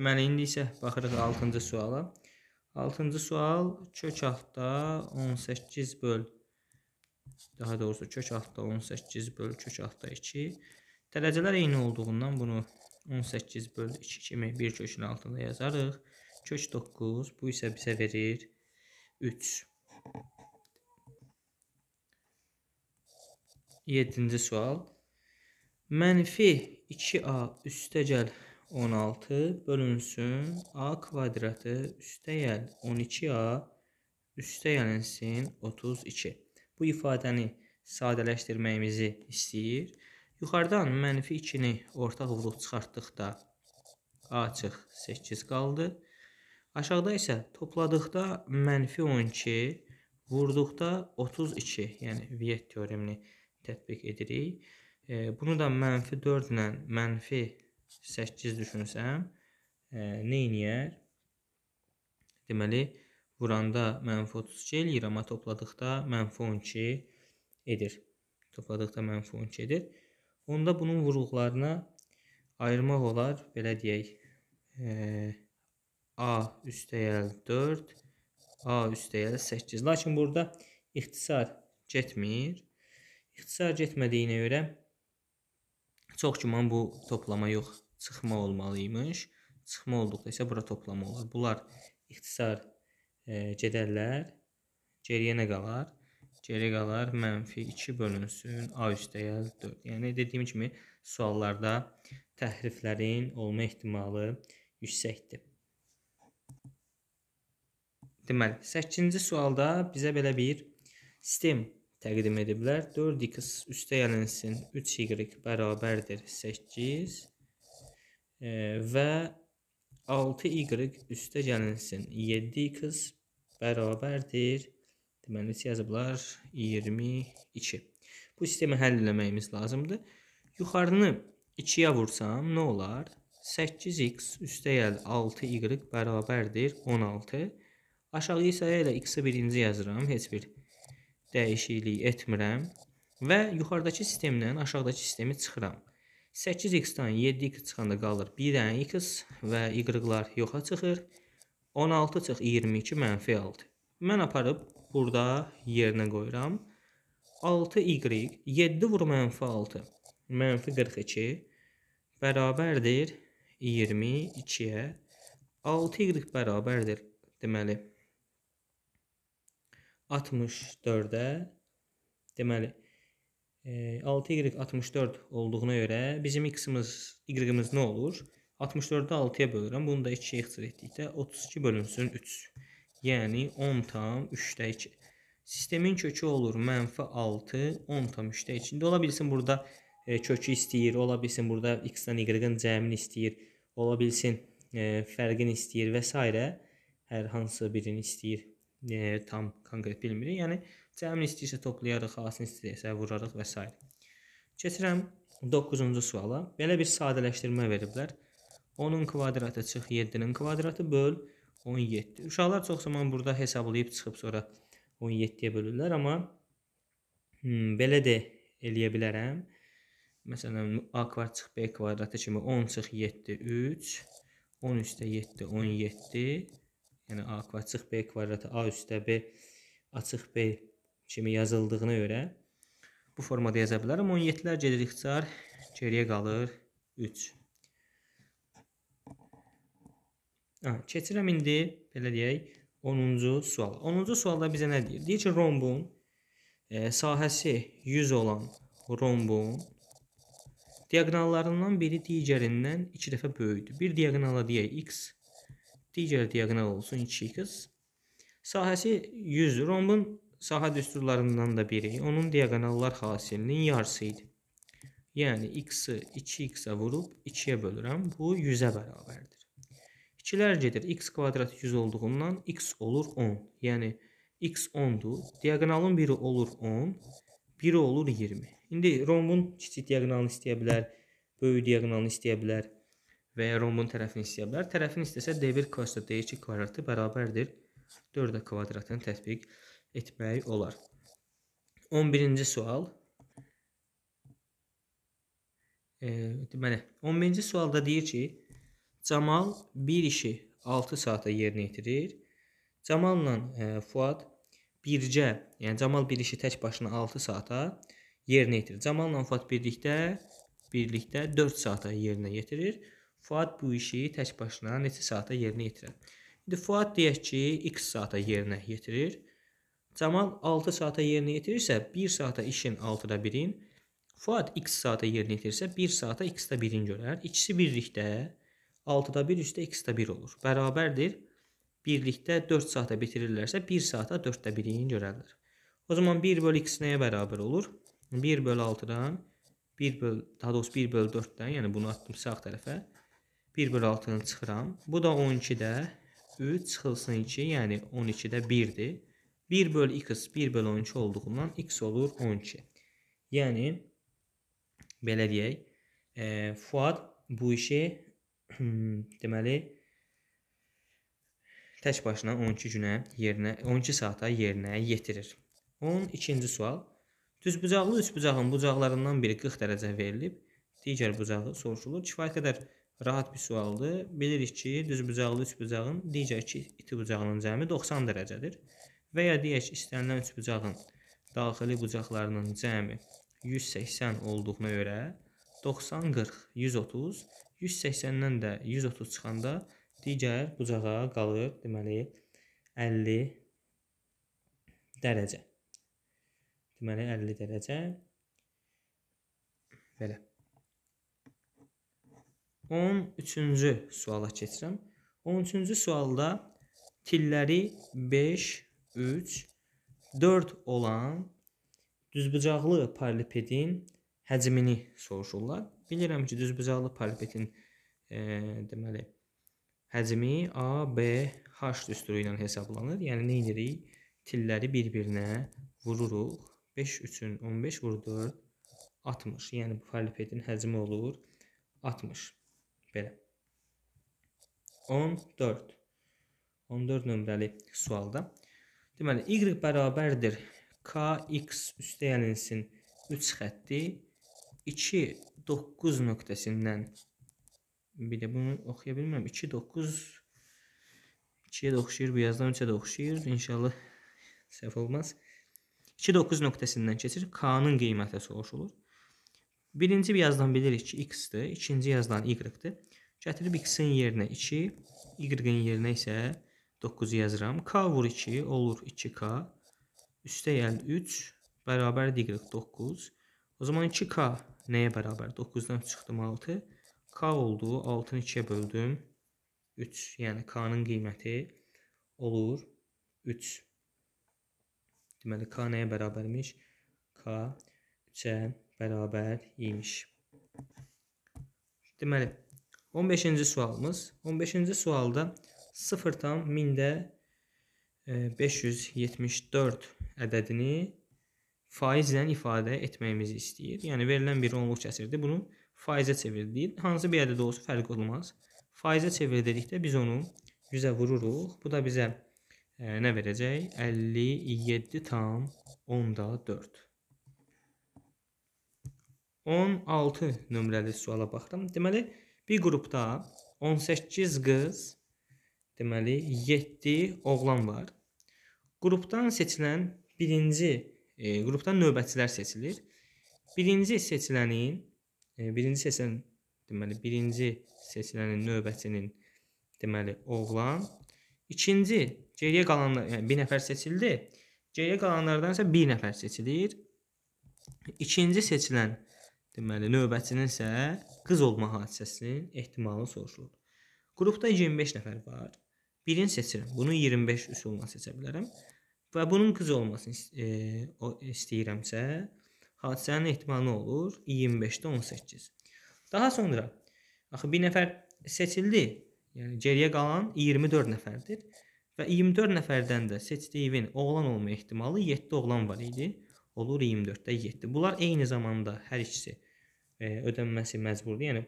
Deməli, indi isə baxırıq 6-cı suala. 6-cı sual kök altda 18 böl, daha doğrusu kök altda 18 böl, kök altda 2. Dərəcələr eyni olduğundan bunu 18 böl 2 kimi bir kökün altında yazarıq. Kök 9, bu isə bizə verir 3. 7-ci sual. Mənfi 2a üstə gəl 3 16 bölünsün a kvadratı üstəyəl 12a üstəyəlinsin 32. Bu ifadəni sadələşdirməyimizi istəyir. Yuxarıdan mənfi 2-ni ortaq vurub çıxartdıqda a çıx 8 qaldı. Aşağıda isə topladıqda mənfi 12, vurduqda 32, yəni Viet teoremini tətbiq edirik. E, bunu da mənfi 4 ilə mənfi 8 düşünsəm, e, nə eləyər? Deməli, vuranda mənfi 32 eləyir, amma topladıqda mənfi 12 edir. Topladıqda mənfi 12 edir. Onda bunun vurğularına ayırmaq olar, belə deyək, e, A üstəyəl 4, A üstəyəl 8. Lakin burada ixtisar getmir. İxtisar getmədiyinə görə Çox güman bu toplama yox, çıxma olmalı imiş. Çıxma olduqda isə bura toplama olar. Bunlar ixtisar e, gedərlər. Geriyə nə qalar? Geri qalar mənfi 2 bölünsün A üstəyə 4. Yəni dediyim kimi suallarda təhriflərin olma ehtimalı yüksəkdir. Deməli, 8-ci sualda bizə belə bir sistem təqdim ediblər. 4x üstə gəlinsin 3y bərabərdir 8 e, və 6y üstə gəlinsin 7x bərabərdir. Deməli yazıblar 22. Bu sistemi həll etməyimiz lazımdır. Yuxarını 2-yə vursam nə olar? 8x üstəyəl 6y bərabərdir 16. Aşağı isə ilə x-i birinci yazıram. Heç bir dəyişiklik etmirəm və yuxarıdakı sistemdən aşağıdakı sistemi çıxıram. 8x-dan 7x çıxanda qalır 1x və y-lar yoxa çıxır. 16 çıx 22 mənfi 6. Mən aparıb burada yerinə qoyuram. 6y, 7 vur mənfi 6, mənfi 42 bərabərdir 22-yə. 6y bərabərdir deməli 64-ə deməli 6y e, 64 olduğuna görə bizim x-imiz y-imiz nə olur? 64-ü 6-ya bölürəm. Bunu da 2-yə ixtisar etdikdə 32 bölünsün 3. Yəni 10 tam 3-də 2. Sistemin kökü olur mənfi 6, 10 tam 3-də 2. İndi ola bilsin burada e, kökü istəyir, ola bilsin burada x-dən y-in cəmini istəyir, ola bilsin e, fərqini istəyir və s. hər hansı birini istəyir e, tam konkret bilmirik. Yəni cəmini istəyirsə toplayarıq, xalasını istəyirsə vurarıq və s. Keçirəm 9-cu suala. Belə bir sadələşdirmə veriblər. 10-un kvadratı çıx 7-nin kvadratı böl 17. Uşaqlar çox zaman burada hesablayıb çıxıb sonra 17-yə bölürlər, amma hmm, belə də eləyə bilərəm. Məsələn, a kvadrat çıx b kvadratı kimi 10 çıx 7 3 13 də 7 17 yəni A açıq B kvadratı A üstə B açıq B kimi yazıldığına görə bu formada yaza bilərəm. 17-lər gedir ixtisar, geriyə qalır 3. Ha, keçirəm indi, belə deyək, 10-cu sual. 10-cu sualda bizə nə deyir? Deyir ki, rombun e, sahəsi 100 olan rombun diagonallarından biri digərindən 2 dəfə böyükdür. Bir diagonala deyək x, digər diaqonal olsun 2x. Sahəsi 100 rombun sahə düsturlarından da biri onun diaqonallar xassiyetinin yarısı idi. Yəni x-i 2x-ə vurub 2-yə bölürəm. Bu 100-ə bərabərdir. 2-lər gedir. x kvadrat 100 olduğundan x olur 10. Yəni x 10-dur. Diaqonalın biri olur 10, biri olur 20. İndi rombun kiçik diaqonalını istəyə bilər, böyük diaqonalını istəyə bilər və ya rombun tərəfini istəyə bilər. Tərəfini istəsə D1 kvadratı D2 kvadratı bərabərdir 4 kvadratını tətbiq etmək olar. 11-ci sual. E, deməli, 11-ci sualda deyir ki, Camal bir işi 6 saata yerinə yetirir. Camalla e, Fuad bircə, yəni Camal bir işi tək başına 6 saata yerinə yetirir. Camalla Fuad birlikdə birlikdə 4 saata yerinə yetirir. Fuad bu işi tək başına neçə saata yerinə yetirər? İndi Fuad deyək ki, x saata yerinə yetirir. Camal 6 saata yerinə yetirirsə, 1 saata işin 6-da 1-in, Fuad x saata yerinə yetirirsə, 1 saata x-də 1-in görər. İkisi birlikdə 6-da 1 üstə x-də 1 olur. Bərabərdir. Birlikdə 4 saata bitirirlərsə, 1 saata 4-də 1-in görərlər. O zaman 1 böl x nəyə bərabər olur? 1 böl 6-dan, 1 böl, daha doğrusu 1 böl 4-dən, yəni bunu atdım sağ tərəfə. 1 bölü 6-nı çıxıram. Bu da 12-də 3 çıxılsın 2, yəni 12-də 1-dir. 1 bölü x 1 bölü 12 olduğundan x olur 12. Yəni, belə deyək, e, Fuad bu işi deməli tək başına 12 günə yerinə 12 saata yerinə yetirir. 12-ci sual. Düzbucaqlı üçbucağın bucaqlarından biri 40 dərəcə verilib, digər bucağı soruşulur. Kifayət qədər rahat bir sualdır. Bilirik ki, düzbucaqlı üçbucağın digər iki itibucağının cəmi 90 dərəcədir. Və ya deyək istənilən üçbucağın daxili bucaqlarının cəmi 180 olduğuna görə 90 40 130 180-dən də 130 çıxanda digər bucağa qalır, deməli 50 dərəcə. Deməli 50 dərəcə. Belə. 13-cü suala keçirəm. 13-cü sualda tilləri 5, 3, 4 olan düzbucaqlı paralipedin həcmini soruşurlar. Bilirəm ki, düzbucaqlı paralipedin e, deməli həcmi A, B, H düsturu ilə hesablanır. Yəni nə edirik? Tilləri bir-birinə vururuq. 5 üçün 15 vur 4 60. Yəni bu paralipedin həcmi olur 60. Belə. 14. 14 nömrəli sualda. Deməli, y bərabərdir kx üstəyəlinsin 3 xətti 2 9 nöqtəsindən bir də bunu oxuya bilmirəm. 2 9 2-yə oxşayır, bu yazdan 3-ə oxşayır. İnşallah səhv olmaz. 2 9 nöqtəsindən keçir. K-nın qiyməti soruşulur. Birinci bir yazıdan bilirik ki, x-dir. İkinci yazıdan y-dir. Gətirib x-in yerinə 2, y-in yerinə isə 9 yazıram. K vur 2 olur 2k. Üstəyəl 3 bərabər y 9. O zaman 2k nəyə bərabər? 9-dan çıxdım 6. K oldu. 6-nı 2-yə böldüm. 3. Yəni k-nın qiyməti olur 3. Deməli k nəyə bərabərmiş? K 3-ə bərabər imiş. Deməli, 15-ci sualımız. 15-ci sualda 0 tam 1000-də 574 ədədini faizlə ifadə etməyimizi istəyir. Yəni, verilən bir onluq kəsirdir. Bunu faizə çevirilir. Hansı bir ədəd olsa fərq olmaz. Faizə çevir dedikdə biz onu 100-ə vururuq. Bu da bizə ə, e, nə verəcək? 57 tam 10-da 4. 16 nömrəli suala baxıram. Deməli, bir qrupda 18 qız, deməli 7 oğlan var. Qrupdan seçilən birinci, e, qrupdan növbətçilər seçilir. Birinci seçilənin, e, birinci seçilən, deməli birinci seçilənin növbətçinin deməli oğlan, ikinci geriyə qalanlar, yəni bir nəfər seçildi. Geriyə qalanlardan isə bir nəfər seçilir. İkinci seçilən Deməli, növbətçinin isə qız olma hadisəsinin ehtimalı soruşulur. Qrupda 25 nəfər var. Birini seçirəm. Bunun 25 üsulunu seçə bilərəm və bunun qız olmasını e, istəyirəmsə, hadisənin ehtimalı nə olur? 25-də 18. Daha sonra axı bir nəfər seçildi. Yəni geriyə qalan 24 nəfərdir və 24 nəfərdən də seçdiyimin oğlan olma ehtimalı 7 oğlan var idi. Olur 24-də 7. Bunlar eyni zamanda hər ikisi E, ödənməsi məcburdur. Yəni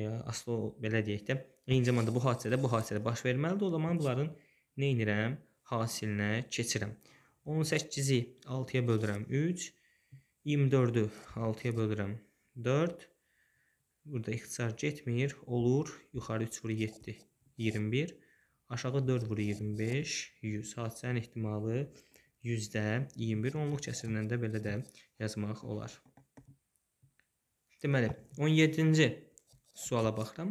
e, aslı belə deyək də, eyni zamanda bu hadisədə bu hadisədə baş verməlidir. O zaman bunların nə edirəm? Hasilinə keçirəm. 18-i 6-ya bölürəm 3, 24-ü 6-ya bölürəm 4. Burada ixtisar getmir, olur. Yuxarı 3 vur 7, 21. Aşağı 4 vur 25, 100. Hadisənin ehtimalı 100-də 21 onluq kəsirindən də belə də yazmaq olar. Deməli, 17-ci suala baxıram.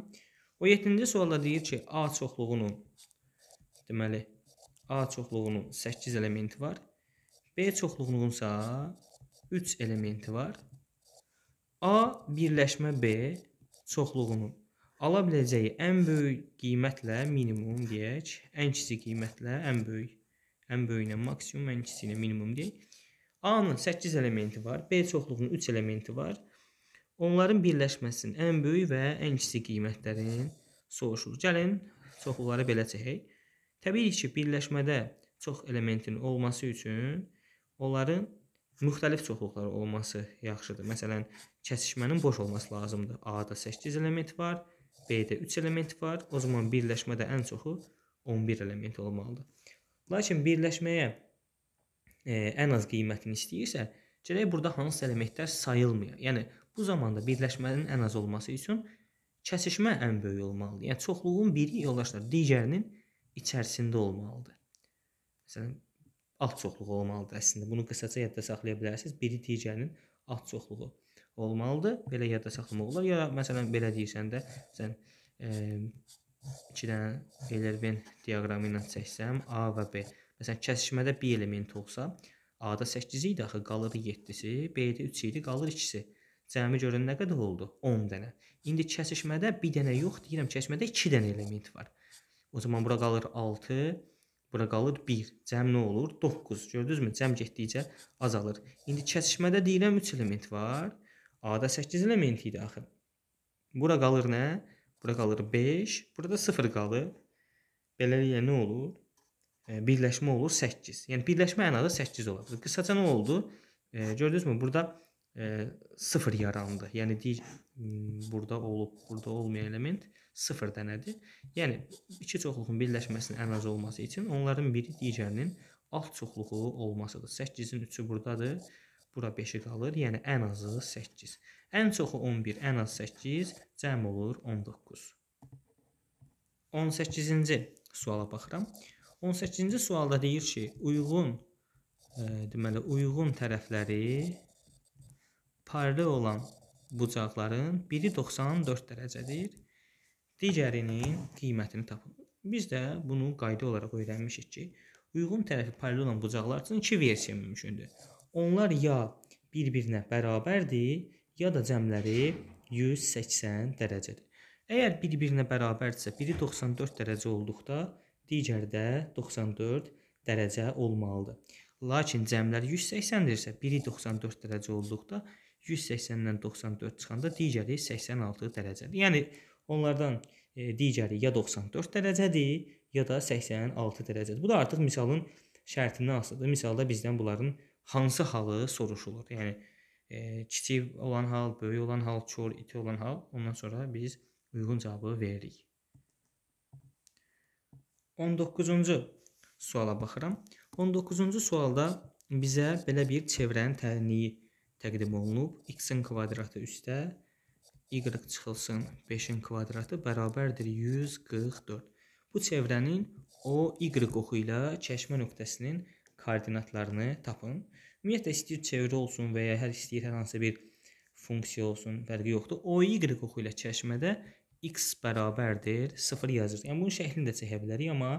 17-ci sualda deyir ki, A çoxluğunun deməli A çoxluğunun 8 elementi var. B çoxluğununsa 3 elementi var. A birləşmə B çoxluğunun ala biləcəyi ən böyük qiymətlə minimum deyək, ən kiçik qiymətlə ən böyük, ən böyüyünə maksimum, ən kiçiyinə minimum deyək. A-nın 8 elementi var, B çoxluğunun 3 elementi var. Onların birləşməsinin ən böyük və ən kiçik qiymətlərin soruşulur. Gəlin çoxluqları belə çəkək. Təbii ki, birləşmədə çox elementin olması üçün onların müxtəlif çoxluqları olması yaxşıdır. Məsələn, kəsişmənin boş olması lazımdır. A-da 8 element var, B-də 3 element var. O zaman birləşmədə ən çoxu 11 element olmalıdır. Lakin birləşməyə e, ən az qiymətini istəyirsə, gələk burada hansı elementlər sayılmıyor. Yəni Bu zamanda birləşmənin ən az olması üçün kəsişmə ən böyük olmalıdır. Yəni çoxluğun biri yoldaşlar digərinin içərisində olmalıdır. Məsələn, alt çoxluğu olmalıdır əslində. Bunu qısaca yadda saxlaya bilərsiniz. Biri digərinin alt çoxluğu olmalıdır. Belə yadda saxlamaq olar. Ya məsələn belə deyirsən də, məsələn, e, 2 dənə Euler-Wen diaqramı ilə çəksəm, A və B. Məsələn, kəsişmədə bir element olsa, A-da 8 idi axı, qalır 7-si, B-də 3 idi, qalır 2-si. Cəmi görün nə qədər oldu? 10 dənə. İndi kəsişmədə bir dənə yox, deyirəm kəsişmədə 2 dənə element var. O zaman bura qalır 6, bura qalır 1. Cəm nə olur? 9. Gördünüzmü? Cəm getdikcə azalır. İndi kəsişmədə deyirəm 3 element var. A-da 8 element idi axı. Bura qalır nə? Bura qalır 5, burada 0 qalır. Beləliklə nə olur? E, birləşmə olur 8. Yəni birləşmə ənada 8 olacaq. Qısaca nə oldu? E, gördünüzmü? Burada sıfır yarandı. Yəni deyir, hmm, burada olub, burada olmayan element sıfır dənədir. Yəni iki çoxluğun birləşməsinin ən az olması üçün onların biri digərinin alt çoxluğu olmasıdır. 8-in 3-ü burdadır. Bura 5-i qalır. Yəni ən azı 8. Ən çoxu 11, ən az 8 cəm olur 19. 18-ci suala baxıram. 18-ci sualda deyir ki, uyğun e, deməli uyğun tərəfləri paralel olan bucaqların biri 94 dərəcədir. Digərinin qiymətini tapın. Biz də bunu qayda olaraq öyrənmişik ki, uyğun tərəfi paralel olan bucaqlar üçün iki versiya mümkündür. Onlar ya bir-birinə bərabərdir, ya da cəmləri 180 dərəcədir. Əgər bir-birinə bərabərdirsə, biri 94 dərəcə olduqda, digəri də 94 dərəcə olmalıdır. Lakin cəmlər 180-dirsə, biri 94 dərəcə olduqda, 180-dən 94 çıxanda digəri 86 dərəcədir. Yəni onlardan e, digəri ya 94 dərəcədir, ya da 86 dərəcədir. Bu da artıq misalın şərtindən asılıdır. Misalda bizdən bunların hansı halı soruşulur. Yəni e, kiçik olan hal, böyük olan hal, kör, iti olan hal. Ondan sonra biz uyğun cavabı veririk. 19-cu suala baxıram. 19-cu sualda bizə belə bir çevrənin təyini təqdim olunub. x-in kvadratı üstə y çıxılsın 5-in kvadratı bərabərdir 144. Bu çevrənin o y oxu ilə kəşmə nöqtəsinin koordinatlarını tapın. Ümumiyyətlə istəyir çevrə olsun və ya hər istəyir hər hansı bir funksiya olsun, fərqi yoxdur. O y oxu ilə kəşmədə x bərabərdir 0 yazırıq. Yəni bunun şəklini də çəkə bilərik, amma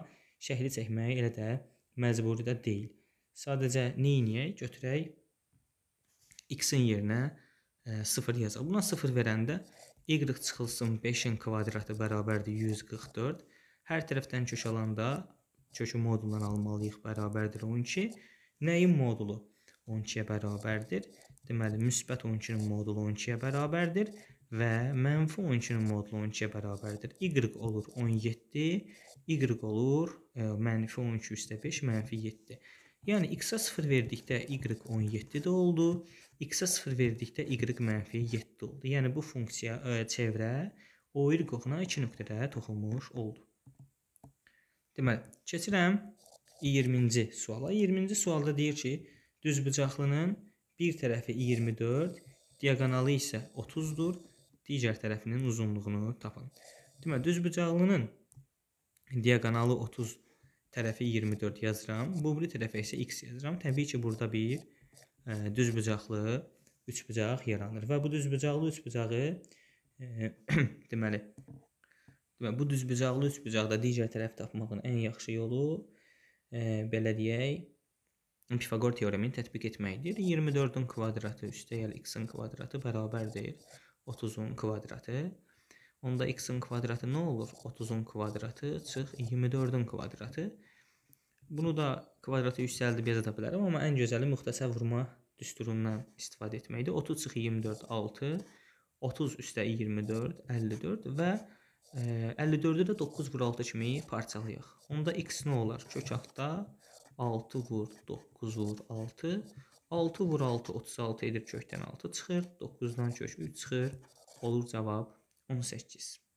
şəkli çəkməyə elə də məcburi də deyil. Sadəcə nə edək? Götürək x-in yerinə ə, e, 0 yazacaq. Buna 0 verəndə y çıxılsın 5-in kvadratı bərabərdir 144. Hər tərəfdən kök alanda kökü moduldan almalıyıq bərabərdir 12. Nəyin modulu 12-yə bərabərdir? Deməli, müsbət 12-nin modulu 12-yə bərabərdir və mənfi 12-nin modulu 12-yə bərabərdir. Y olur 17, y olur ə, e, mənfi 12 üstə 5, mənfi 7. Yəni x-a 0 verdikdə y 17 də oldu. x-a 0 verdikdə y mənfi 7 oldu. Yəni bu funksiya ə, e, çevrə oyr qoxuna 2 nöqtədə toxunmuş oldu. Deməli, keçirəm 20-ci suala. 20-ci sualda deyir ki, düzbucaqlının bir tərəfi 24, diaqonalı isə 30-dur. Digər tərəfinin uzunluğunu tapın. Deməli, düzbucaqlının diaqonalı 30 tərəfi 24 yazıram. Bu biri tərəfə isə x yazıram. Təbii ki, burada bir ə, e, düz bucaqlı üçbucaq yaranır və bu düzbucaqlı üçbucağı e, deməli deməli bu düzbucaqlı üçbucaqda digər tərəf tapmağın ən yaxşı yolu e, belə deyək Pifaqor teoremini tətbiq etməkdir. 24-ün kvadratı üstəyəl yəni x-in kvadratı bərabərdir 30-un kvadratı. Onda x-in kvadratı nə olur? 30-un kvadratı çıx 24-ün kvadratı. Bunu da kvadratı yüksəldib yaza da bilərəm, amma ən gözəli müxtəsər vurma düsturundan istifadə etməkdir. 30 çıx 24 6, 30 üstə 24 54 və 54-ü e, də 9 vur 6 kimi parçalayaq. Onda x nə olar? Kök altda 6 vur 9 vur 6, 6 vur 6 36 edir kökdən 6 çıxır, 9-dan kök 3 çıxır. Olur cavab 18.